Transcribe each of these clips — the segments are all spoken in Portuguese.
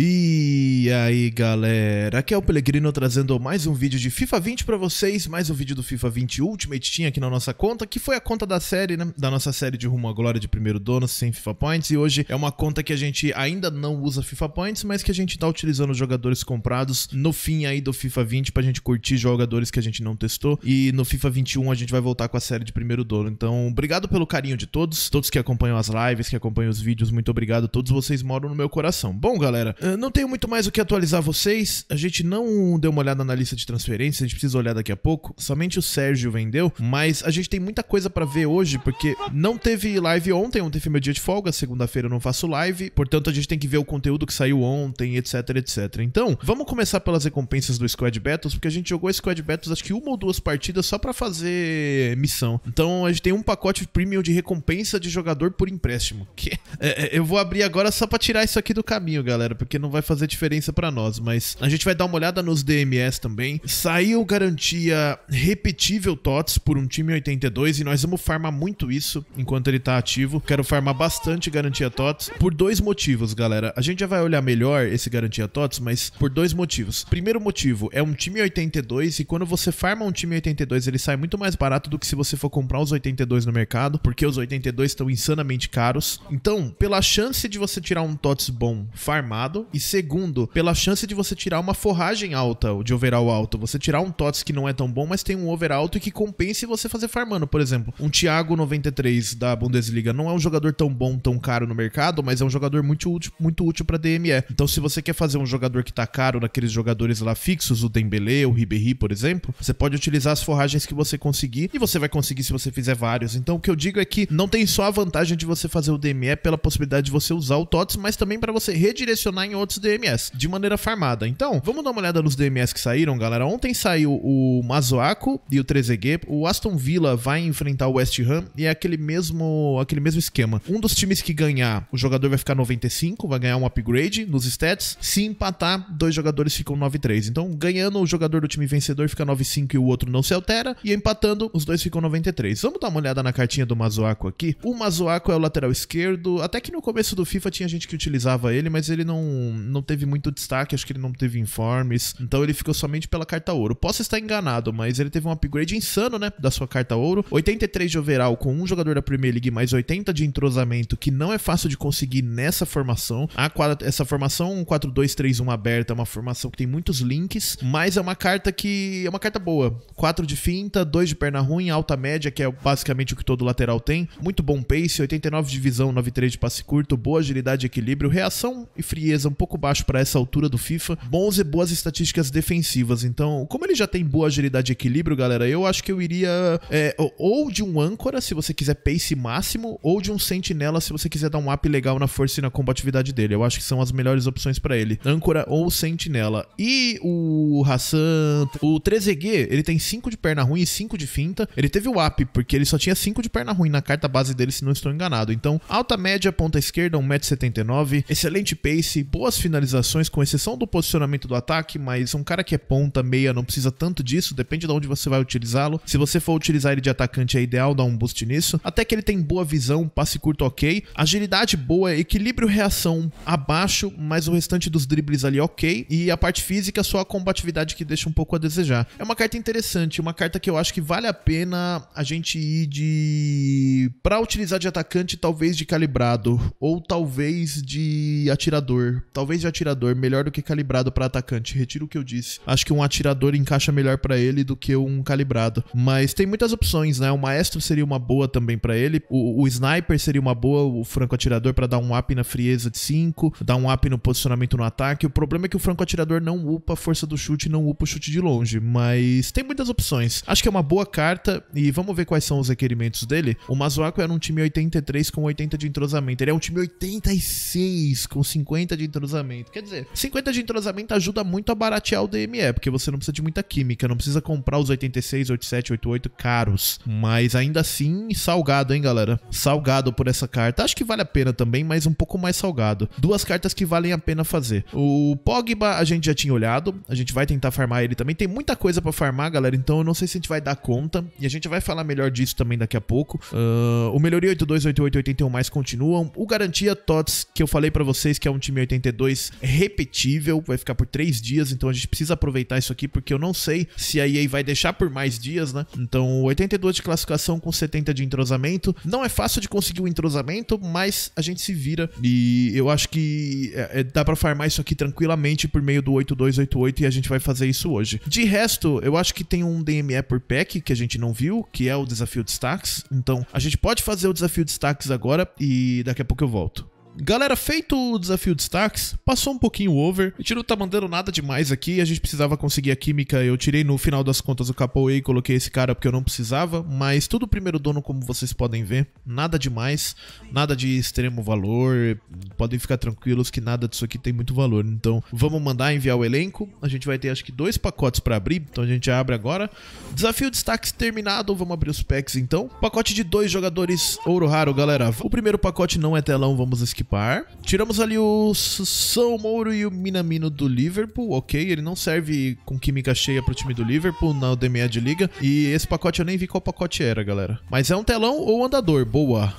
E e aí galera, aqui é o Pelegrino trazendo mais um vídeo de FIFA 20 para vocês, mais um vídeo do FIFA 20 Ultimate tinha aqui na nossa conta, que foi a conta da série, né, da nossa série de Rumo à Glória de primeiro dono, sem FIFA Points, e hoje é uma conta que a gente ainda não usa FIFA Points, mas que a gente tá utilizando os jogadores comprados no fim aí do FIFA 20 pra gente curtir jogadores que a gente não testou, e no FIFA 21 a gente vai voltar com a série de primeiro dono, então obrigado pelo carinho de todos, todos que acompanham as lives, que acompanham os vídeos, muito obrigado, todos vocês moram no meu coração. Bom galera, eh, não tenho muito mais o que que atualizar vocês. A gente não deu uma olhada na lista de transferências, a gente precisa olhar daqui a pouco. Somente o Sérgio vendeu, mas a gente tem muita coisa para ver hoje, porque não teve live ontem, ontem foi meu dia de folga, segunda-feira eu não faço live, portanto a gente tem que ver o conteúdo que saiu ontem, etc, etc. Então, vamos começar pelas recompensas do Squad Battles, porque a gente jogou Squad Battles acho que uma ou duas partidas só para fazer missão. Então, a gente tem um pacote premium de recompensa de jogador por empréstimo, que é, é, eu vou abrir agora só para tirar isso aqui do caminho, galera, porque não vai fazer diferença diferença para nós, mas a gente vai dar uma olhada nos DMS também. Saiu garantia repetível TOTS por um time 82 e nós vamos farmar muito isso enquanto ele tá ativo. Quero farmar bastante garantia TOTS por dois motivos, galera. A gente já vai olhar melhor esse garantia TOTS, mas por dois motivos. Primeiro motivo, é um time 82 e quando você farma um time 82, ele sai muito mais barato do que se você for comprar os 82 no mercado, porque os 82 estão insanamente caros. Então, pela chance de você tirar um TOTS bom farmado e segundo, pela chance de você tirar uma forragem alta, de overall alto. Você tirar um TOTS que não é tão bom, mas tem um over alto e que compense você fazer farmando. Por exemplo, um Thiago 93 da Bundesliga não é um jogador tão bom, tão caro no mercado, mas é um jogador muito útil, muito útil para DME. Então, se você quer fazer um jogador que tá caro naqueles jogadores lá fixos, o Dembele, o Ribéry, por exemplo, você pode utilizar as forragens que você conseguir e você vai conseguir se você fizer vários. Então, o que eu digo é que não tem só a vantagem de você fazer o DME pela possibilidade de você usar o TOTS, mas também para você redirecionar em outros DMS de maneira farmada. Então, vamos dar uma olhada nos DMS que saíram, galera. Ontem saiu o Mazoaco e o 3 O Aston Villa vai enfrentar o West Ham e é aquele mesmo, aquele mesmo esquema. Um dos times que ganhar, o jogador vai ficar 95, vai ganhar um upgrade nos stats. Se empatar, dois jogadores ficam 93. Então, ganhando, o jogador do time vencedor fica 95 e o outro não se altera. E empatando, os dois ficam 93. Vamos dar uma olhada na cartinha do Mazoaco aqui. O Mazoaco é o lateral esquerdo. Até que no começo do FIFA tinha gente que utilizava ele, mas ele não, não teve muito muito destaque, acho que ele não teve informes, então ele ficou somente pela carta ouro. Posso estar enganado, mas ele teve um upgrade insano, né, da sua carta ouro. 83 de overall com um jogador da Premier League mais 80 de entrosamento, que não é fácil de conseguir nessa formação. A quadra, essa formação 4-2-3-1 aberta é uma formação que tem muitos links, mas é uma carta que é uma carta boa. 4 de finta, 2 de perna ruim, alta média, que é basicamente o que todo lateral tem. Muito bom pace, 89 de visão, 93 de passe curto, boa agilidade equilíbrio, reação e frieza um pouco baixo para essa altura do FIFA, bons e boas estatísticas defensivas. Então, como ele já tem boa agilidade e equilíbrio, galera, eu acho que eu iria é, ou de um âncora, se você quiser pace máximo, ou de um sentinela, se você quiser dar um up legal na força e na combatividade dele. Eu acho que são as melhores opções para ele. Âncora ou sentinela. E o Hassan, o 3G, ele tem 5 de perna ruim e 5 de finta. Ele teve o up, porque ele só tinha 5 de perna ruim na carta base dele, se não estou enganado. Então, alta média, ponta esquerda, 1,79m, excelente pace, boas finalizações posições, com exceção do posicionamento do ataque, mas um cara que é ponta, meia, não precisa tanto disso, depende de onde você vai utilizá-lo. Se você for utilizar ele de atacante, é ideal dar um boost nisso. Até que ele tem boa visão, passe curto ok, agilidade boa, equilíbrio reação abaixo, mas o restante dos dribles ali ok, e a parte física só a combatividade que deixa um pouco a desejar. É uma carta interessante, uma carta que eu acho que vale a pena a gente ir de... pra utilizar de atacante, talvez de calibrado, ou talvez de atirador, talvez de atirador melhor do que calibrado para atacante. Retiro o que eu disse. Acho que um atirador encaixa melhor para ele do que um calibrado. Mas tem muitas opções, né? O maestro seria uma boa também para ele. O, o, sniper seria uma boa, o franco atirador para dar um up na frieza de 5, dar um up no posicionamento no ataque. O problema é que o franco atirador não upa a força do chute, não upa o chute de longe, mas tem muitas opções. Acho que é uma boa carta e vamos ver quais são os requerimentos dele. O Mazuako era um time 83 com 80 de entrosamento. Ele é um time 86 com 50 de entrosamento. Quer dizer, 50 de entrosamento ajuda muito a baratear o DME, porque você não precisa de muita química, não precisa comprar os 86, 87, 88 caros. Mas ainda assim, salgado, hein, galera? Salgado por essa carta. Acho que vale a pena também, mas um pouco mais salgado. Duas cartas que valem a pena fazer. O Pogba a gente já tinha olhado, a gente vai tentar farmar ele também. Tem muita coisa para farmar, galera, então eu não sei se a gente vai dar conta. E a gente vai falar melhor disso também daqui a pouco. Uh, o Melhoria 82, 88, 81 mais continuam. O Garantia Tots, que eu falei para vocês que é um time 82, re repetível, vai ficar por três dias, então a gente precisa aproveitar isso aqui, porque eu não sei se a EA vai deixar por mais dias, né? Então, 82 de classificação com 70 de entrosamento. Não é fácil de conseguir o um entrosamento, mas a gente se vira. E eu acho que é, é, dá pra farmar isso aqui tranquilamente por meio do 8288 e a gente vai fazer isso hoje. De resto, eu acho que tem um DME por pack que a gente não viu, que é o desafio destaques. Então, a gente pode fazer o desafio destaques agora e daqui a pouco eu volto. Galera, feito o desafio destaques, passou um pouquinho over. gente não tá mandando nada demais aqui, a gente precisava conseguir a química. Eu tirei no final das contas o Capoe e coloquei esse cara porque eu não precisava, mas tudo primeiro dono, como vocês podem ver, nada demais, nada de extremo valor. Podem ficar tranquilos que nada disso aqui tem muito valor. Então, vamos mandar enviar o elenco. A gente vai ter acho que dois pacotes para abrir, então a gente abre agora. Desafio destaques terminado, vamos abrir os packs então. Pacote de dois jogadores ouro raro, galera. O primeiro pacote não é telão, vamos esquipar participar. Tiramos ali o São Mouro e o Minamino do Liverpool, ok. Ele não serve com química cheia pro time do Liverpool na DMA de liga. E esse pacote eu nem vi qual pacote era, galera. Mas é um telão ou andador, boa.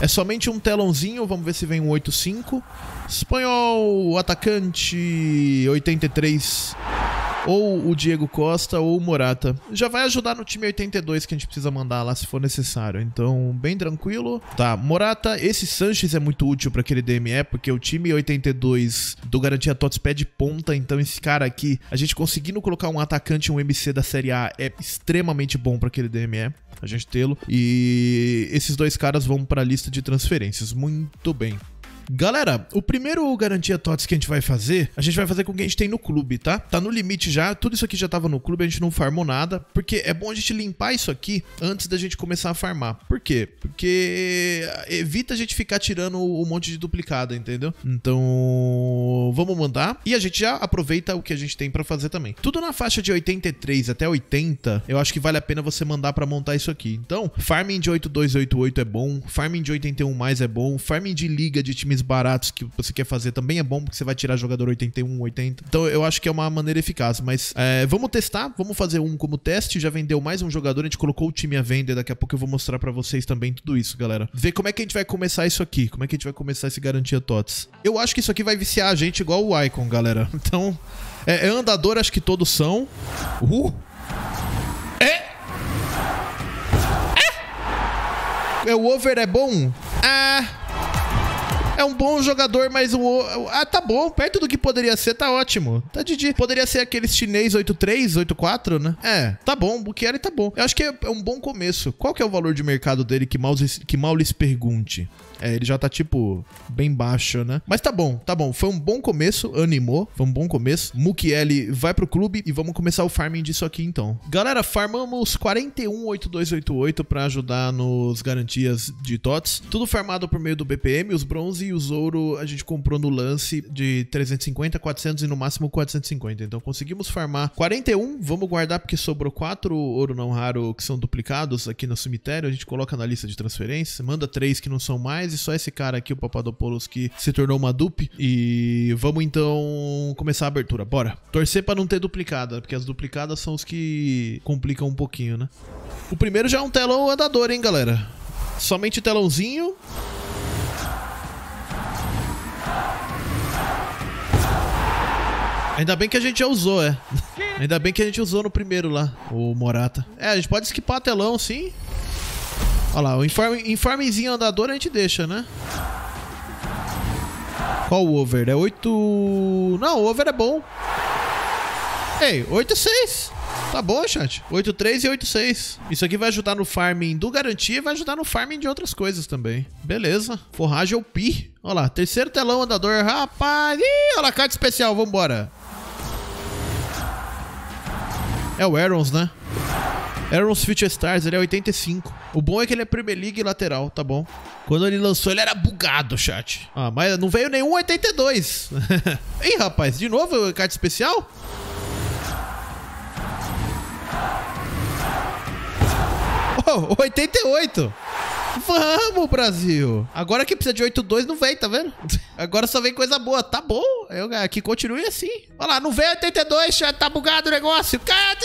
É somente um telãozinho, vamos ver se vem um 8-5. Espanhol, atacante, 83 ou o Diego Costa ou o Morata. Já vai ajudar no time 82 que a gente precisa mandar lá se for necessário. Então, bem tranquilo. Tá, Morata, esse Sanches é muito útil para aquele DME, porque o time 82 do Garantia Tots pede ponta, então esse cara aqui, a gente conseguindo colocar um atacante, um MC da Série A é extremamente bom para aquele DME a gente tê-lo. E esses dois caras vão para a lista de transferências. Muito bem. Galera, o primeiro Garantia TOTS que a gente vai fazer, a gente vai fazer com o que a gente tem no clube, tá? Tá no limite já, tudo isso aqui já tava no clube, a gente não farmou nada, porque é bom a gente limpar isso aqui antes da gente começar a farmar. Por quê? Porque evita a gente ficar tirando um monte de duplicada, entendeu? Então, vamos mandar. E a gente já aproveita o que a gente tem pra fazer também. Tudo na faixa de 83 até 80, eu acho que vale a pena você mandar pra montar isso aqui. Então, farming de 8288 é bom, farming de 81 mais é bom, farming de liga de times baratos que você quer fazer também é bom, porque você vai tirar jogador 81, 80. Então eu acho que é uma maneira eficaz. Mas é, vamos testar, vamos fazer um como teste. Já vendeu mais um jogador, a gente colocou o time à venda. Daqui a pouco eu vou mostrar para vocês também tudo isso, galera. Ver como é que a gente vai começar isso aqui. Como é que a gente vai começar esse garantia TOTS. Eu acho que isso aqui vai viciar a gente igual o Icon, galera. Então, é, é andador, acho que todos são. Uh! É! É! é o over é bom? Ah! é um bom jogador, mas o. Ah, tá bom. Perto do que poderia ser, tá ótimo. Tá Didi. Poderia ser aqueles chinês 83, 84, né? É, tá bom. Bukele tá bom. Eu acho que é um bom começo. Qual que é o valor de mercado dele que mal, que mal lhes pergunte? É, ele já tá, tipo, bem baixo, né? Mas tá bom, tá bom. Foi um bom começo, animou. Foi um bom começo. Mukiele vai pro clube e vamos começar o farming disso aqui, então. Galera, farmamos 418288 pra ajudar nos garantias de TOTS. Tudo farmado por meio do BPM. Os bronze e os ouro a gente comprou no lance de 350, 400 e no máximo 450. Então conseguimos farmar 41. Vamos guardar porque sobrou 4 ouro não raro que são duplicados aqui no cemitério. A gente coloca na lista de transferência. Manda 3 que não são mais mais e é só esse cara aqui, o Papadopoulos, que se tornou uma dupe. E vamos então começar a abertura, bora. Torcer para não ter duplicada, porque as duplicadas são os que complicam um pouquinho, né? O primeiro já é um telão andador, hein, galera? Somente telãozinho. Ainda bem que a gente já usou, é. Ainda bem que a gente usou no primeiro lá, o Morata. É, a gente pode esquipar telão, sim. Olha lá, o informe, informezinho andador a gente deixa, né? Qual o over? É 8... Não, o over é bom. Ei, 8-6. Tá bom, chat. 8-3 e 8-6. Isso aqui vai ajudar no farming do garantia e vai ajudar no farming de outras coisas também. Beleza. Forragem ou pi. Olha lá, terceiro telão andador. Rapaz, Ih, olha lá, carta especial, vambora. É o Arons, né? Arons Future Stars, ele é 85. O bom é que ele é Premier League lateral, tá bom? Quando ele lançou, ele era bugado, chat. Ah, mas não veio nenhum 82. Ih, rapaz, de novo o cartão especial? Oh, 88. Vamos, Brasil! Agora que precisa de 8.2 não vem, tá vendo? Agora só vem coisa boa. Tá bom. Eu, é, que continue assim. Olha lá, não vem 82, já tá bugado o negócio. Cara,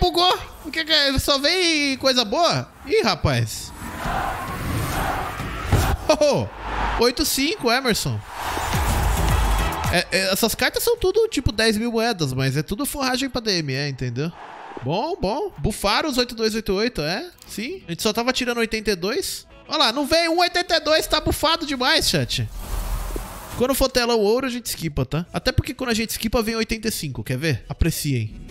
bugou. Porque é? só vem coisa boa. Ih, rapaz. Oh, 8.5, Emerson. É, é, essas cartas são tudo tipo 10 mil moedas, mas é tudo forragem pra DME, é, entendeu? Bom, bom. Bufaram os 8288, é? Sim. A gente só tava tirando 82. Olha lá, não veio 1,82, tá bufado demais, chat. Quando for tela ouro, a gente esquipa, tá? Até porque quando a gente esquipa, vem 85, quer ver? Apreciem.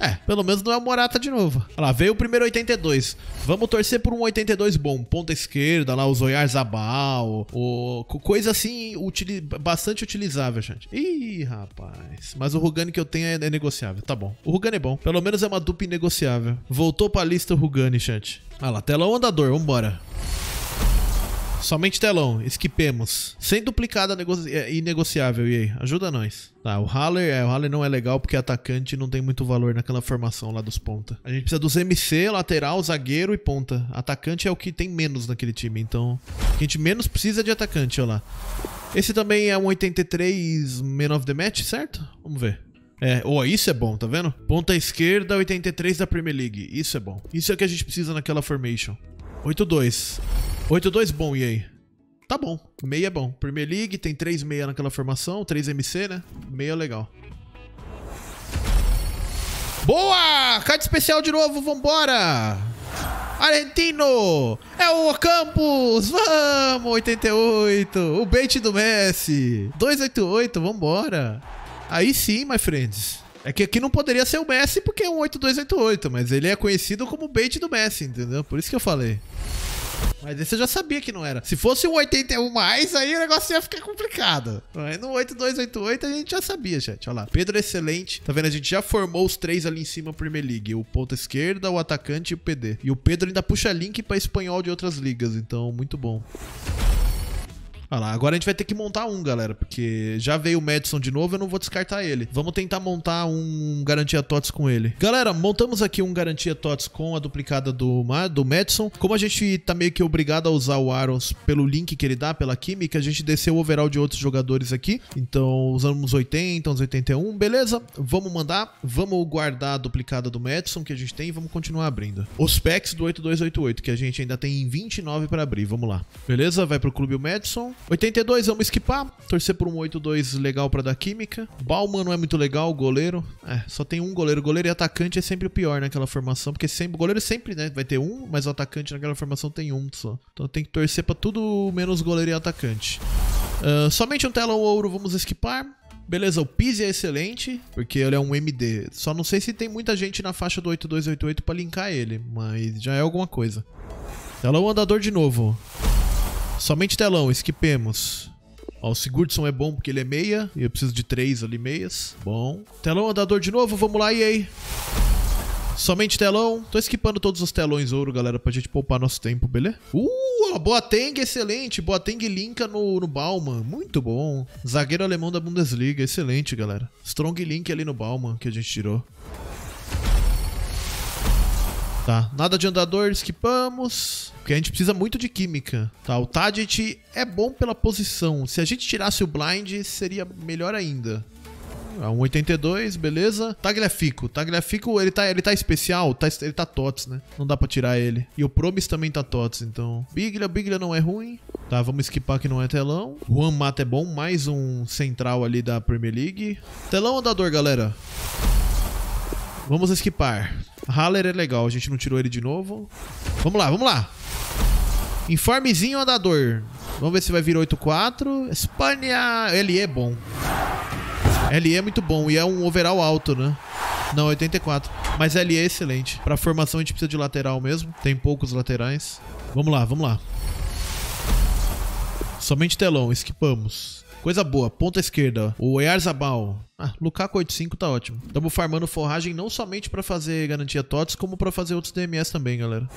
É, pelo menos não é o Morata de novo. Olha lá, veio o primeiro 82. Vamos torcer por um 82 bom. Ponta esquerda, lá, o Zoyar Zabal. O, coisa assim, utili, bastante utilizável, gente. Ih, rapaz. Mas o Rugani que eu tenho é, é negociável. Tá bom. O Rugani é bom. Pelo menos é uma dupla negociável. Voltou pra lista o Rugani, gente. Olha lá, o andador. Vambora. Somente telão, esquipemos. Sem duplicada negoci é, e negociável, EA. Ajuda nós. Tá, o Haller, é, o Haller não é legal porque é atacante não tem muito valor naquela formação lá dos ponta. A gente precisa dos MC, lateral, zagueiro e ponta. Atacante é o que tem menos naquele time, então... A gente menos precisa é de atacante, olha lá. Esse também é um 83 Man of the Match, certo? Vamos ver. É, ó, oh, isso é bom, tá vendo? Ponta esquerda, 83 da Premier League. Isso é bom. Isso é o que a gente precisa naquela formation. 8-2. 8-2 bom, e aí? Tá bom. Meia é bom. Premier League tem 3 meia naquela formação, 3 MC, né? Meia é legal. Boa! Card especial de novo, vambora! Argentino! É o Campos! Vamos! 88! O bait do Messi! 288, vambora! Aí sim, my friends. É que aqui não poderia ser o Messi porque é um 8288, mas ele é conhecido como bait do Messi, entendeu? Por isso que eu falei. Mas esse eu já sabia que não era. Se fosse um 81 mais, aí o negócio ia ficar complicado. Aí no 8288 a gente já sabia, gente. Olha lá. Pedro excelente. Tá vendo? A gente já formou os três ali em cima Premier League. O ponta esquerda, o atacante e o PD. E o Pedro ainda puxa link para espanhol de outras ligas. Então, muito bom. Olha lá, agora a gente vai ter que montar um, galera, porque já veio o Madison de novo, eu não vou descartar ele. Vamos tentar montar um Garantia TOTS com ele. Galera, montamos aqui um Garantia TOTS com a duplicada do, do Madison. Como a gente tá meio que obrigado a usar o Arons pelo link que ele dá, pela química, a gente desceu o overall de outros jogadores aqui. Então, usamos 80, uns 81, beleza? Vamos mandar, vamos guardar a duplicada do Madison que a gente tem e vamos continuar abrindo. Os packs do 8288, que a gente ainda tem 29 para abrir, vamos lá. Beleza? Vai pro Clube o Madison. 82, vamos esquipar. Torcer por um 82 legal pra dar química. Bauman não é muito legal, goleiro. É, só tem um goleiro. Goleiro e atacante é sempre o pior naquela formação, porque sempre, goleiro sempre, né, vai ter um, mas o atacante naquela formação tem um só. Então tem que torcer pra tudo menos goleiro e atacante. Uh, somente um telão ouro vamos esquipar. Beleza, o Pizzi é excelente, porque ele é um MD. Só não sei se tem muita gente na faixa do 8288 pra linkar ele, mas já é alguma coisa. Telão andador de novo. Somente telão, esquipemos. Ó, o Sigurdsson é bom porque ele é meia. E eu preciso de três ali meias. Bom. Telão andador de novo. Vamos lá, e aí? Somente telão. Tô esquipando todos os telões ouro, galera, pra gente poupar nosso tempo, beleza? Uh, Boateng, excelente. Boateng linka no, no Bauman. Muito bom. Zagueiro alemão da Bundesliga, excelente, galera. Strong link ali no Bauman que a gente tirou tá? Nada de andador, esquipamos. Porque a gente precisa muito de química, tá? O Tadget é bom pela posição. Se a gente tirasse o blind, seria melhor ainda. Ah, a 1,82, beleza. Tagliafico. Tagliafico, ele tá, ele tá especial, tá, ele tá TOTS, né? Não dá pra tirar ele. E o Promis também tá TOTS, então... Biglia, Biglia não é ruim. Tá, vamos esquipar que não é telão. Juan Mata é bom, mais um central ali da Premier League. Telão andador, galera? Vamos esquipar. Haller é legal, a gente não tirou ele de novo. Vamos lá, vamos lá. Informezinho andador. Vamos ver se vai vir 8-4. Espanha! ele é bom. Ele é muito bom e é um overall alto, né? Não, 84. Mas ele é excelente. Pra formação a gente precisa de lateral mesmo. Tem poucos laterais. Vamos lá, vamos lá. Somente telão, esquipamos. Coisa boa, ponta esquerda, o Earzabal Ah, Lukaku 85 tá ótimo. Estamos farmando forragem não somente para fazer garantia TOTS, como para fazer outros DMS também, galera.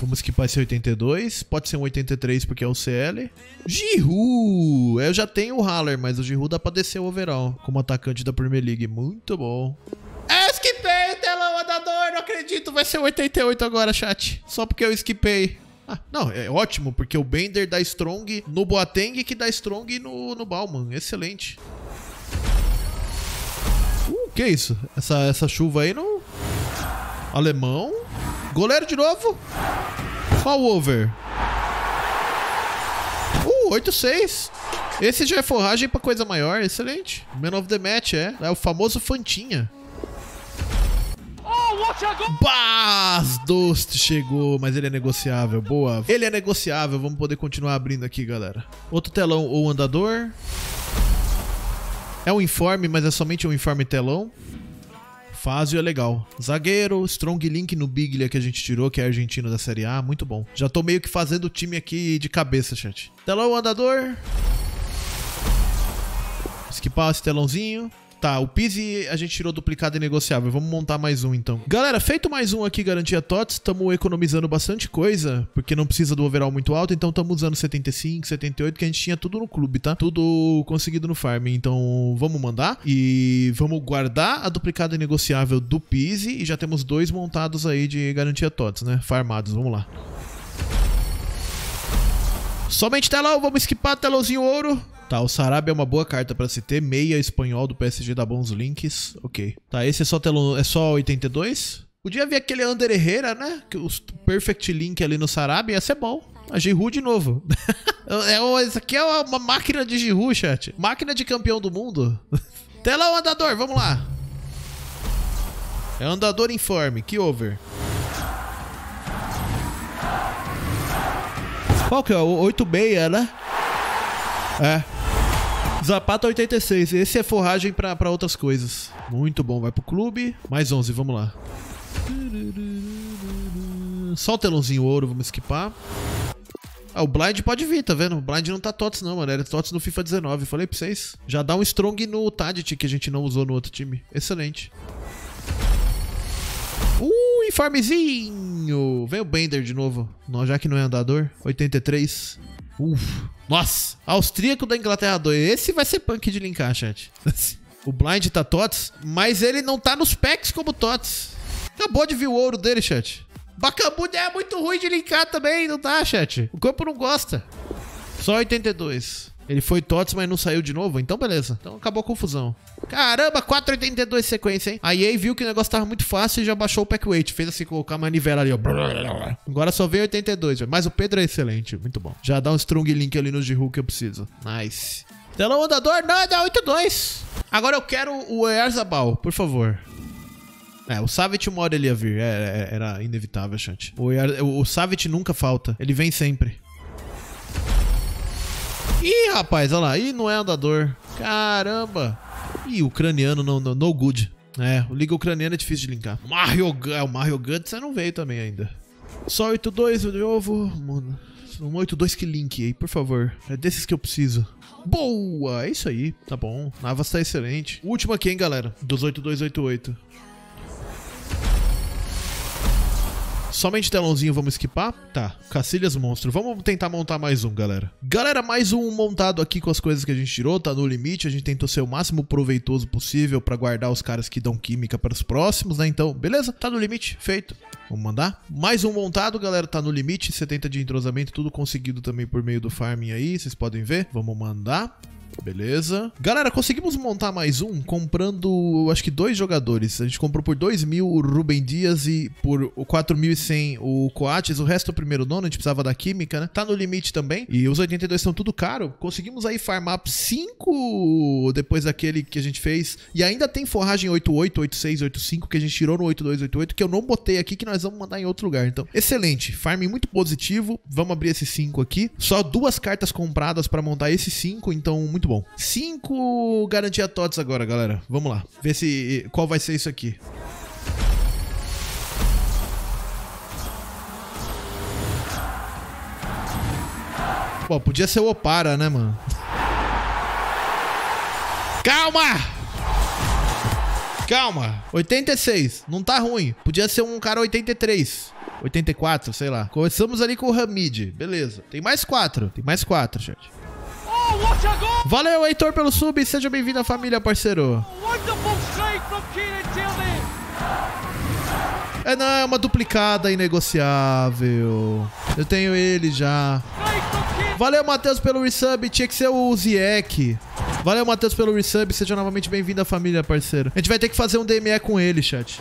Vamos esquipar esse 82, pode ser um 83 porque é o CL. Giru! Eu já tenho o Haller, mas o Giru dá pra descer o overall como atacante da Premier League. Muito bom. É, o telão andador, não acredito. Vai ser 88 agora, chat. Só porque eu esquipei não, é ótimo, porque o Bender dá strong no Boateng que dá strong no, no Bauman. Excelente. Uh, que isso? Essa, essa chuva aí no Alemão. Goleiro de novo. Fall over. Uh, 8-6. Esse já é forragem pra coisa maior. Excelente. Man of the match, é. É o famoso Fantinha. Dost chegou, mas ele é negociável. Boa. Ele é negociável. Vamos poder continuar abrindo aqui, galera. Outro telão ou andador. É um informe, mas é somente um informe telão. Fásio é legal. Zagueiro, Strong Link no Biglia que a gente tirou, que é argentino da Série A, muito bom. Já tô meio que fazendo o time aqui de cabeça, chat. Telão andador. Esquipar esse telãozinho. Tá, o PISE a gente tirou duplicado e negociável. Vamos montar mais um então. Galera, feito mais um aqui, garantia TOTS. Estamos economizando bastante coisa, porque não precisa do overall muito alto. Então estamos usando 75, 78, que a gente tinha tudo no clube, tá? Tudo conseguido no farm. Então vamos mandar e vamos guardar a duplicada e negociável do PISE. E já temos dois montados aí de garantia TOTS, né? Farmados. Vamos lá. Somente telão, vamos esquipar telãozinho ouro. Tá, o Sarabia é uma boa carta para se ter. Meia espanhol do PSG dá bons links. Ok. Tá, esse é só, telo, é só 82? Podia ver aquele Under Herrera, né? O perfect link ali no Sarabia ia ser bom. A Giroud de novo. é, isso aqui é uma máquina de Giroud, chat. Máquina de campeão do mundo. o andador, vamos lá. É andador informe, que over. Qual que é? O 8-6, né? É. Zapata 86. Esse é forragem pra, pra outras coisas. Muito bom. Vai pro clube. Mais 11, vamos lá. Só o telãozinho ouro, vamos esquipar. Ah, o Blind pode vir, tá vendo? O Blind não tá TOTS não, mano. Era TOTS no FIFA 19. Falei pra vocês. Já dá um Strong no Tadit que a gente não usou no outro time. Excelente. Uh, farmzinho! Vem o Bender de novo. Não, já que não é andador. 83. Uf. Nossa, austríaco da Inglaterra 2. Esse vai ser punk de linkar, chat. o Blind tá TOTS, mas ele não tá nos packs como TOTS. Acabou de vir o ouro dele, chat. Bacambuda é muito ruim de linkar também, não dá, tá, chat. O corpo não gosta. Só 82. Ele foi TOTS, mas não saiu de novo. Então, beleza. Então, acabou a confusão. Caramba, 4,82 sequência, hein? A EA viu que o negócio tava muito fácil e já baixou o pack weight. Fez assim, colocar a manivela ali, ó. Agora só vem 82, mas o Pedro é excelente. Muito bom. Já dá um strong link ali no Jihu que eu preciso. Nice. Telão andador, nada, é 82. Agora eu quero o Erzabal, por favor. É, o Savit uma hora ele ia vir. É, é era inevitável, Shante. O, o, o Savit nunca falta. Ele vem sempre. Ih, rapaz, olha lá. Ih, não é andador. Caramba. Ih, ucraniano no, no, no good. É, o Liga ucraniano é difícil de linkar. Mario, o Mario é, Guts não veio também ainda. Só 82 de novo. Mano, um 82 que link aí, por favor. É desses que eu preciso. Boa! É isso aí. Tá bom. Navas tá excelente. Última aqui, hein, galera. Dos Somente telãozinho vamos skipar? Tá, Cacilhas Monstro. Vamos tentar montar mais um, galera. Galera, mais um montado aqui com as coisas que a gente tirou, tá no limite. A gente tentou ser o máximo proveitoso possível pra guardar os caras que dão química para os próximos, né? Então, beleza, tá no limite, feito. Vamos mandar? Mais um montado, galera, tá no limite. 70 de entrosamento, tudo conseguido também por meio do farming aí, vocês podem ver. Vamos mandar. Beleza. Galera, conseguimos montar mais um comprando, acho que dois jogadores. A gente comprou por 2 mil o Rubem Dias e por 4.100 o Coates. O resto é o primeiro nono, a gente precisava da Química, né? Tá no limite também. E os 82 são tudo caro. Conseguimos aí farmar 5 depois daquele que a gente fez. E ainda tem forragem 88, 86, 85 que a gente tirou no 8288 que eu não botei aqui que nós vamos mandar em outro lugar. Então, excelente. Farm muito positivo. Vamos abrir esses 5 aqui. Só duas cartas compradas para montar esses 5, então muito bom. Cinco garantia TOTS agora, galera. Vamos lá. Ver se qual vai ser isso aqui. Pô, podia ser o Opara, né, mano? Calma! Calma. 86. Não tá ruim. Podia ser um cara 83. 84, sei lá. Começamos ali com o Hamid. Beleza. Tem mais quatro. Tem mais quatro, gente. Valeu, Heitor, pelo sub. Seja bem-vindo à família, parceiro. É, não, é uma duplicada inegociável. Eu tenho ele já. Valeu, Matheus, pelo resub. Tinha que ser o Ziek. Valeu, Matheus, pelo resub. Seja novamente bem-vindo à família, parceiro. A gente vai ter que fazer um DME com ele, chat.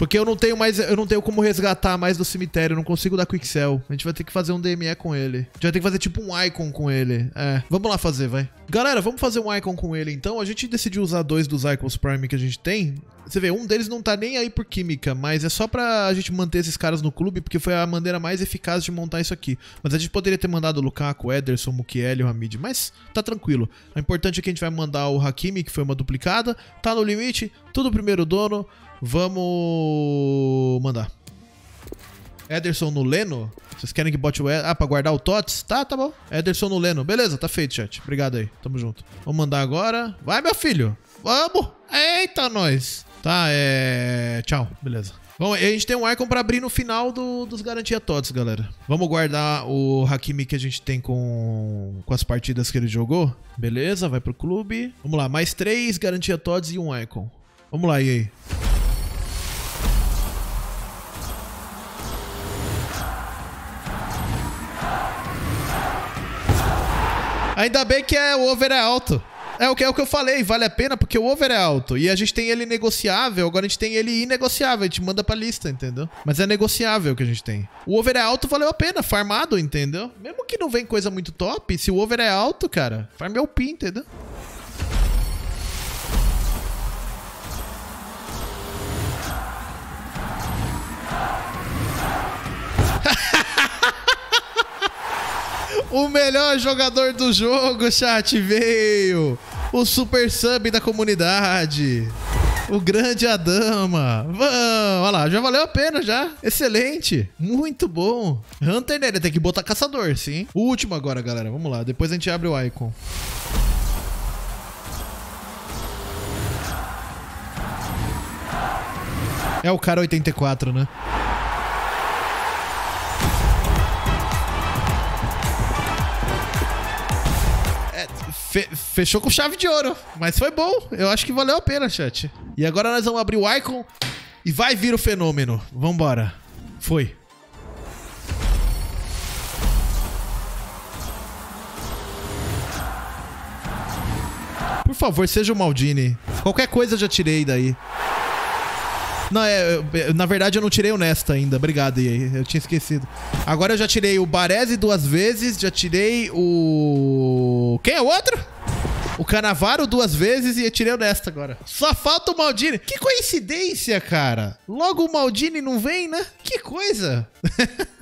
Porque eu não tenho mais, eu não tenho como resgatar mais do cemitério, eu não consigo dar quick sell. A gente vai ter que fazer um DME com ele. A gente vai ter que fazer tipo um icon com ele. É, vamos lá fazer, vai. Galera, vamos fazer um icon com ele então. A gente decidiu usar dois dos icons prime que a gente tem. Você vê, um deles não tá nem aí por química, mas é só pra gente manter esses caras no clube, porque foi a maneira mais eficaz de montar isso aqui. Mas a gente poderia ter mandado o Lukaku, Ederson, Mukiele, o Hamid, mas tá tranquilo. O importante é que a gente vai mandar o Hakimi, que foi uma duplicada, tá no limite, tudo primeiro dono. Vamos mandar. Ederson no Leno? Vocês querem que bote o... Ed... Ah, pra guardar o Tots? Tá, tá bom. Ederson no Leno. Beleza, tá feito, chat. Obrigado aí. Tamo junto. Vamos mandar agora. Vai, meu filho. Vamos. Eita, nós. Tá, é... Tchau. Beleza. Bom, a gente tem um Icon pra abrir no final do, dos Garantia Tots, galera. Vamos guardar o Hakimi que a gente tem com, com as partidas que ele jogou. Beleza, vai pro clube. Vamos lá, mais três Garantia Tots e um Icon. Vamos lá, e aí? Ainda bem que é, o over é alto. É o, que, é o que eu falei, vale a pena porque o over é alto. E a gente tem ele negociável, agora a gente tem ele inegociável. A gente manda pra lista, entendeu? Mas é negociável que a gente tem. O over é alto, valeu a pena, farmado, entendeu? Mesmo que não vem coisa muito top, se o over é alto, cara, farmeu é o pin, entendeu? O melhor jogador do jogo, chat, veio! O super sub da comunidade! O grande Adama. Vamos, olha lá, já valeu a pena já. Excelente. Muito bom. Hunter nele, né, tem que botar caçador, sim. O último agora, galera. Vamos lá, depois a gente abre o Icon. É o cara 84, né? Fechou com chave de ouro, mas foi bom. Eu acho que valeu a pena, chat. E agora nós vamos abrir o Icon e vai vir o fenômeno. Vambora. Foi. Por favor, seja o Maldini. Qualquer coisa eu já tirei daí. Não, é, eu, na verdade eu não tirei o Nesta ainda. Obrigado, aí Eu tinha esquecido. Agora eu já tirei o Baresi duas vezes, já tirei o. Quem é o outro? o Canavaro duas vezes e tirei nesta agora. Só falta o Maldini. Que coincidência, cara. Logo o Maldini não vem, né? Que coisa.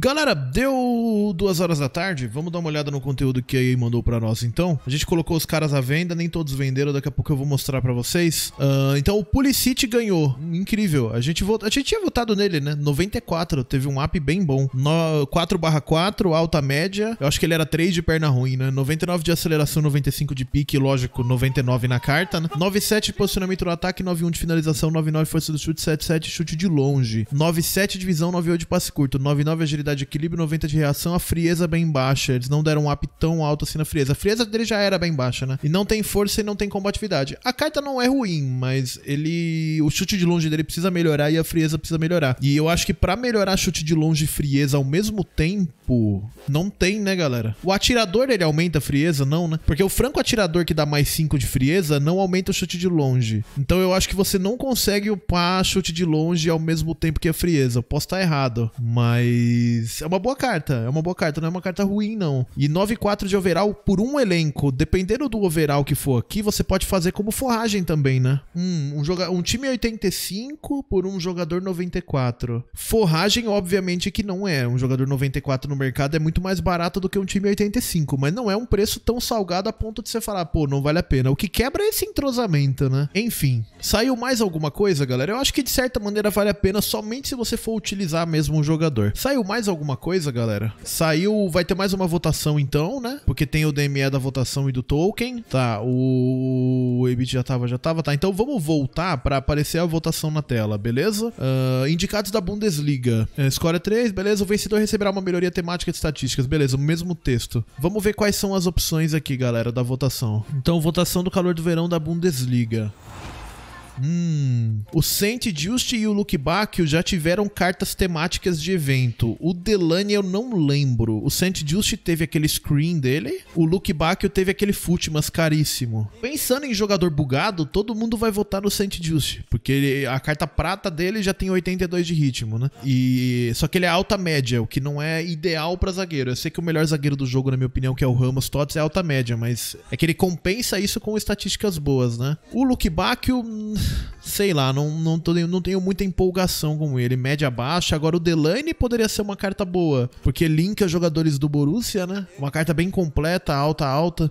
Galera, deu duas horas da tarde. Vamos dar uma olhada no conteúdo que a EA mandou para nós, então. A gente colocou os caras à venda, nem todos venderam. Daqui a pouco eu vou mostrar para vocês. Uh, então, o Pulisic ganhou. Incrível. A gente, vota... a gente tinha votado nele, né? 94. Teve um app bem bom. No... 4/4, alta média. Eu acho que ele era 3 de perna ruim, né? 99 de aceleração, 95 de pique. Lógico, 99 na carta, né? 9,7 de posicionamento no ataque, 9,1 de finalização, 9,9 força do chute, 7,7 chute de longe. 9,7 de visão, 9,8 de passe curto. 9,9 agilidade de equilíbrio, 90 de reação, a frieza bem baixa. Eles não deram um up tão alto assim na frieza. A frieza dele já era bem baixa, né? E não tem força e não tem combatividade. A carta não é ruim, mas ele. O chute de longe dele precisa melhorar e a frieza precisa melhorar. E eu acho que para melhorar chute de longe e frieza ao mesmo tempo tipo, não tem, né, galera? O atirador ele aumenta a frieza, não, né? Porque o franco atirador que dá mais 5 de frieza não aumenta o chute de longe. Então eu acho que você não consegue upar chute de longe ao mesmo tempo que a frieza. Eu posso estar errado, mas é uma boa carta, é uma boa carta, não é uma carta ruim não. E 9/4 de overall por um elenco, dependendo do overall que for aqui, você pode fazer como forragem também, né? Hum, um, joga um time 85 é por um jogador 94. Forragem, obviamente, que não é. Um jogador 94 no mercado é muito mais barato do que um time 85, mas não é um preço tão salgado a ponto de você falar, pô, não vale a pena. O que quebra é esse entrosamento, né? Enfim, saiu mais alguma coisa, galera? Eu acho que de certa maneira vale a pena somente se você for utilizar mesmo um jogador. Saiu mais alguma coisa, galera? Saiu, vai ter mais uma votação então, né? Porque tem o DME da votação e do token. Tá, o, o EBIT já tava, já tava, tá. Então vamos voltar para aparecer a votação na tela, beleza? Uh, indicados da Bundesliga. Uh, é, 3, é beleza? O vencedor receberá uma melhoria temática matemática e estatísticas, beleza, o mesmo texto. Vamos ver quais são as opções aqui, galera, da votação. Então, votação do calor do verão da Bundesliga. Hum. O Saint Just e o Look Bacchio já tiveram cartas temáticas de evento. O Delaney eu não lembro. O Saint Just teve aquele screen dele. O Look Bacchio teve aquele Futimas caríssimo. Pensando em jogador bugado, todo mundo vai votar no Saint Just. Porque ele, a carta prata dele já tem 82 de ritmo, né? E. Só que ele é alta média, o que não é ideal para zagueiro. Eu sei que o melhor zagueiro do jogo, na minha opinião, que é o Ramos Tots, é alta média, mas é que ele compensa isso com estatísticas boas, né? O Look Bacchio hum, sei lá, não, não, tô, não tenho muita empolgação com ele. Média baixa. Agora o Delaney poderia ser uma carta boa, porque linka jogadores do Borussia, né? Uma carta bem completa, alta, alta.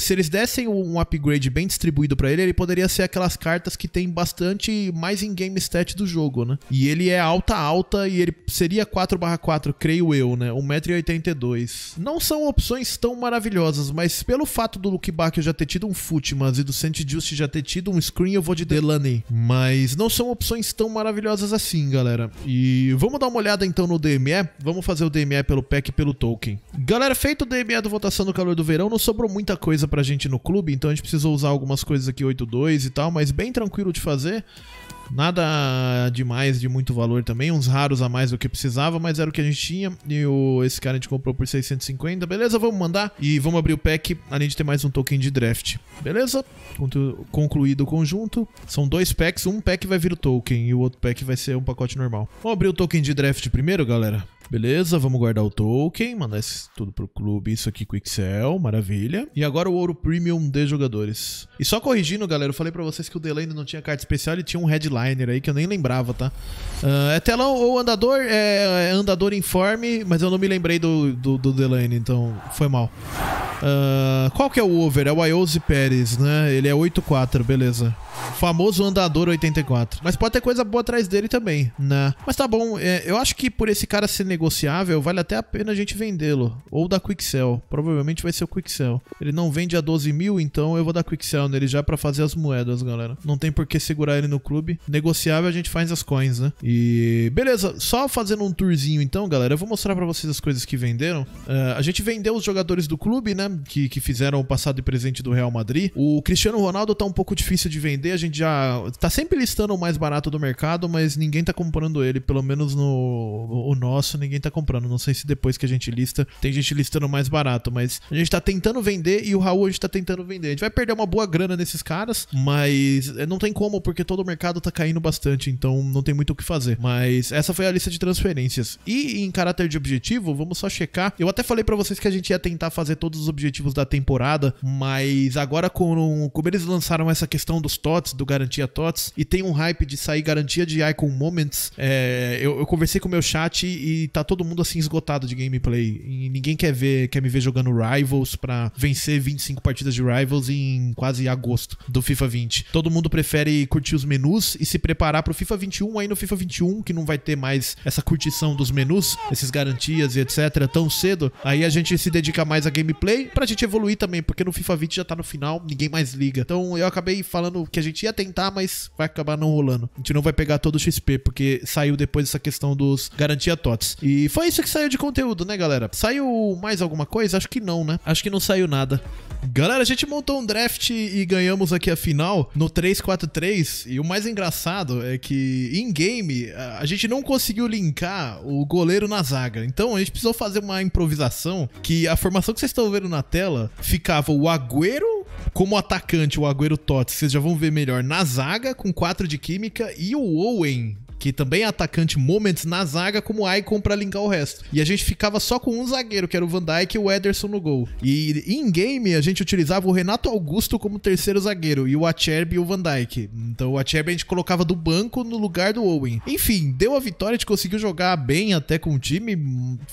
Se eles dessem um upgrade bem distribuído para ele, ele poderia ser aquelas cartas que tem bastante mais em game stat do jogo, né? E ele é alta, alta e ele seria 4/4, creio eu, né? 1,82m. Não são opções tão maravilhosas, mas pelo fato do Luke Bach já ter tido um Futmas e do Saint Just já ter tido um screen, eu vou de Delaney mas não são opções tão maravilhosas assim, galera. E vamos dar uma olhada então no DME? Vamos fazer o DME pelo pack e pelo token. Galera, feito o DME do Votação do Calor do Verão, não sobrou muita coisa pra gente no clube, então a gente precisou usar algumas coisas aqui 8.2 e tal, mas bem tranquilo de fazer. Nada demais de muito valor também, uns raros a mais do que precisava, mas era o que a gente tinha. E o, esse cara a gente comprou por 650, beleza? Vamos mandar e vamos abrir o pack, além de ter mais um token de draft, beleza? Concluído o conjunto. São dois packs, um pack vai vir o token e o outro pack vai ser um pacote normal. Vamos abrir o token de draft primeiro, galera? Beleza, vamos guardar o token, mandar isso tudo pro clube, isso aqui com o Excel, maravilha. E agora o ouro premium de jogadores. E só corrigindo, galera, eu falei pra vocês que o Delay ainda não tinha carta especial e tinha um headliner aí que eu nem lembrava, tá? Uh, é telão ou andador, é, é andador informe, mas eu não me lembrei do, do, do Delaney, então foi mal. Uh, qual que é o over? É o Iose Pérez, né? Ele é 8-4, beleza. O famoso andador 84. Mas pode ter coisa boa atrás dele também, né? Mas tá bom, é, eu acho que por esse cara ser negociável, vale até a pena a gente vendê-lo. Ou da Quicksell. Provavelmente vai ser o Quicksell. Ele não vende a 12 mil, então eu vou dar Quicksell nele já para fazer as moedas, galera. Não tem por que segurar ele no clube. Negociável a gente faz as coins, né? E beleza, só fazendo um tourzinho então, galera. Eu vou mostrar para vocês as coisas que venderam. Uh, a gente vendeu os jogadores do clube, né? Que, que fizeram o passado e presente do Real Madrid. O Cristiano Ronaldo tá um pouco difícil de vender. A gente já tá sempre listando o mais barato do mercado, mas ninguém tá comprando ele. Pelo menos no o nosso, ninguém tá comprando. Não sei se depois que a gente lista, tem gente listando mais barato, mas a gente tá tentando vender e o Raul a gente tá tentando vender. A gente vai perder uma boa grana nesses caras, mas eh, não tem como, porque todo o mercado tá caindo bastante, então não tem muito o que fazer. Mas essa foi a lista de transferências. E em caráter de objetivo, vamos só checar. Eu até falei para vocês que a gente ia tentar fazer todos os objetivos da temporada, mas agora com, como eles lançaram essa questão dos TOTS, do garantia TOTS, e tem um hype de sair garantia de Icon Moments, é, eu, eu, conversei com o meu chat e tá todo mundo assim esgotado de gameplay. E ninguém quer ver, quer me ver jogando Rivals pra vencer 25 partidas de Rivals em quase agosto do FIFA 20. Todo mundo prefere curtir os menus e se preparar pro FIFA 21 aí no FIFA 21, que não vai ter mais essa curtição dos menus, esses garantias e etc tão cedo. Aí a gente se dedica mais a gameplay pra gente evoluir também, porque no FIFA 20 já tá no final, ninguém mais liga. Então eu acabei falando que a gente ia tentar, mas vai acabar não rolando. A gente não vai pegar todo o XP, porque saiu depois essa questão dos garantia TOTS. E foi isso que saiu de conteúdo, né, galera? Saiu mais alguma coisa? Acho que não, né? Acho que não saiu nada. Galera, a gente montou um draft e ganhamos aqui a final no 343. E o mais engraçado é que, em game, a gente não conseguiu linkar o goleiro na zaga. Então a gente precisou fazer uma improvisação que a formação que vocês estão vendo na tela ficava o Agüero como atacante, o Agüero Totti, vocês já vão ver melhor, na zaga, com 4 de química, e o Owen que também é atacante moments na zaga, como Icon para linkar o resto. E a gente ficava só com um zagueiro, que era o Van Dijk e o Ederson no gol. E em game a gente utilizava o Renato Augusto como terceiro zagueiro e o Acerbi e o Van Dijk. Então o Acerbi a gente colocava do banco no lugar do Owen. Enfim, deu a vitória, a gente conseguiu jogar bem até com o time.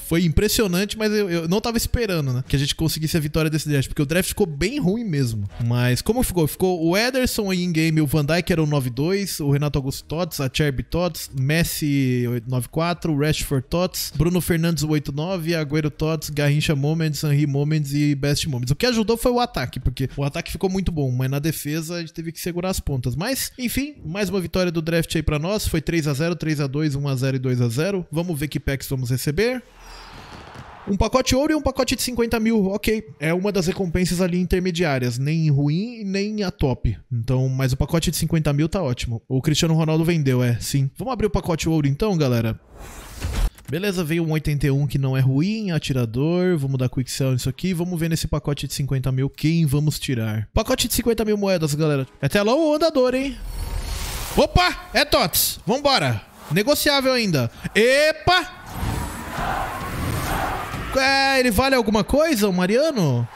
Foi impressionante, mas eu, eu não tava esperando, né? Que a gente conseguisse a vitória desse draft, porque o draft ficou bem ruim mesmo. Mas como ficou? Ficou o Ederson em game, o Van Dijk era o 9-2, o Renato Augusto Tots, a Cherby Tots, Tots, Messi 94, Rashford Tots, Bruno Fernandes 89, Agüero Tots, Garrincha Moments, Henry Moments e Best Moments. O que ajudou foi o ataque, porque o ataque ficou muito bom, mas na defesa a gente teve que segurar as pontas. Mas, enfim, mais uma vitória do draft aí para nós, foi 3 a 0, 3 a 2, 1 a 0 e 2 a 0. Vamos ver que packs vamos receber. Um pacote ouro e um pacote de 50 mil, ok. É uma das recompensas ali intermediárias, nem ruim nem a top. Então, mas o pacote de 50 mil tá ótimo. O Cristiano Ronaldo vendeu, é, sim. Vamos abrir o pacote ouro então, galera? Beleza, veio um 81 que não é ruim, atirador, vamos dar quick sell nisso aqui, vamos ver nesse pacote de 50 mil quem vamos tirar. Pacote de 50 mil moedas, galera. É telão ou andador, hein? Opa, é TOTS, vambora. Negociável ainda. Epa! É, ele vale alguma coisa, o Mariano?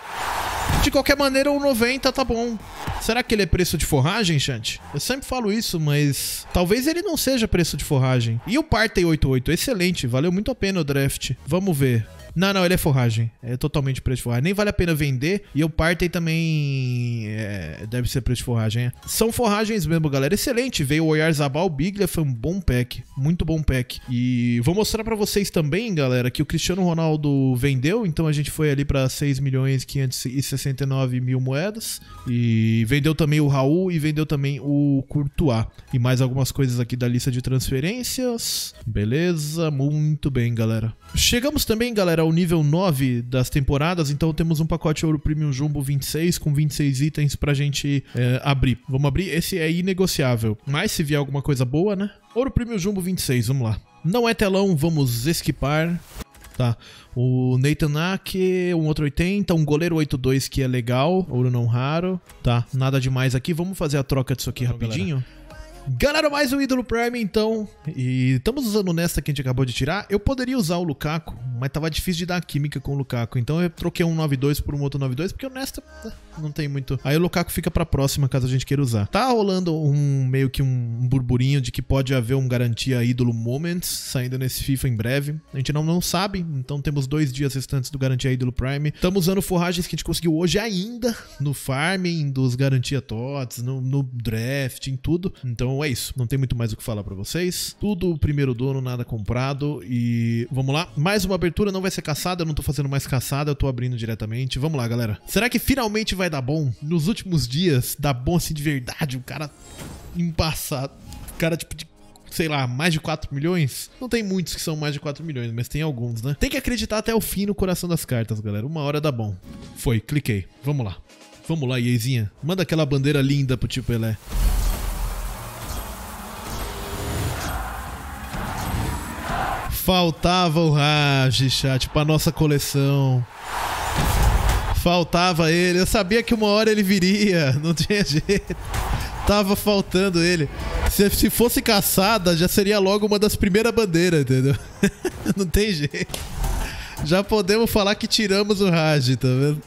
De qualquer maneira, o 90 tá bom. Será que ele é preço de forragem, Chante? Eu sempre falo isso, mas talvez ele não seja preço de forragem. E o Partey 88, excelente, valeu muito a pena o draft. Vamos ver. Não, não, ele é forragem. É totalmente preço de forragem. Nem vale a pena vender. E o Partey também é, deve ser preço de forragem. É. São forragens mesmo, galera. Excelente. Veio o Oyarzabal, Biglia, foi um bom pack. Muito bom pack. E vou mostrar para vocês também, galera, que o Cristiano Ronaldo vendeu. Então a gente foi ali para 6 milhões 569 mil moedas. E vendeu também o Raul e vendeu também o Courtois. E mais algumas coisas aqui da lista de transferências. Beleza, muito bem, galera. Chegamos também, galera, o nível 9 das temporadas, então temos um pacote Ouro Premium Jumbo 26 com 26 itens pra gente é, abrir. Vamos abrir? Esse é inegociável. Mas se vier alguma coisa boa, né? Ouro Premium Jumbo 26, vamos lá. Não é telão, vamos esquipar. Tá. O Nathan Ake, um outro 80, um goleiro 82 que é legal, ouro não raro. Tá, nada demais aqui. Vamos fazer a troca disso aqui rapidinho. Galera. Ganharam mais um ídolo Prime, então. E estamos usando nesta que a gente acabou de tirar. Eu poderia usar o Lukaku, mas tava difícil de dar química com o Lukaku. Então eu troquei um 9-2 por um outro 9-2, porque honesto né, não tem muito. Aí o Lukaku fica pra próxima, caso a gente queira usar. Tá rolando um meio que um burburinho de que pode haver um garantia ídolo Moments saindo nesse FIFA em breve. A gente não, não sabe, então temos dois dias restantes do garantia ídolo Prime. Estamos usando forragens que a gente conseguiu hoje ainda no farming dos garantia TOTS, no, no draft, em tudo. Então é isso. Não tem muito mais o que falar para vocês. Tudo o primeiro dono, nada comprado. E vamos lá. Mais uma abertura não vai ser caçada, eu não tô fazendo mais caçada, eu tô abrindo diretamente. Vamos lá, galera. Será que finalmente vai dar bom? Nos últimos dias, dá bom assim de verdade, o cara embaçado. O cara, tipo, de sei lá, mais de 4 milhões? Não tem muitos que são mais de 4 milhões, mas tem alguns, né? Tem que acreditar até o fim no coração das cartas, galera. Uma hora dá bom. Foi, cliquei. Vamos lá. Vamos lá, Iezinha. Manda aquela bandeira linda pro tio Pelé. Faltava o Raj, chat, pra nossa coleção. Faltava ele. Eu sabia que uma hora ele viria. Não tinha jeito. Tava faltando ele. Se, se fosse caçada, já seria logo uma das primeiras bandeiras, entendeu? Não tem jeito. Já podemos falar que tiramos o Raj, tá vendo?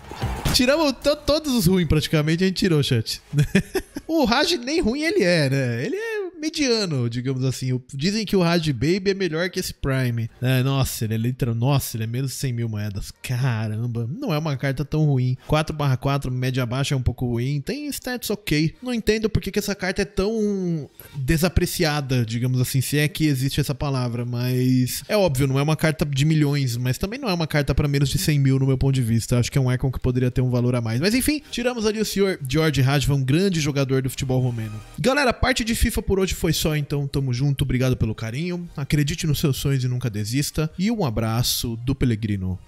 Tiramos todos os ruins praticamente, a gente tirou, chat. o Raj nem ruim ele é, né? Ele é mediano, digamos assim. Dizem que o Raj Baby é melhor que esse Prime. É, nossa, ele é literal. Nossa, ele é menos de 100 mil moedas. Caramba, não é uma carta tão ruim. 4/4, média baixa é um pouco ruim. Tem stats ok. Não entendo por que, essa carta é tão desapreciada, digamos assim, se é que existe essa palavra. Mas é óbvio, não é uma carta de milhões, mas também não é uma carta para menos de 100 mil, no meu ponto de vista. Acho que é um icon que poderia ter um valor a mais. Mas enfim, tiramos ali o senhor George Radvan, um grande jogador do futebol romeno. Galera, parte de FIFA por hoje hoje foi só, então tamo junto, obrigado pelo carinho. Acredite nos seus sonhos e nunca desista. E um abraço do Pelegrino.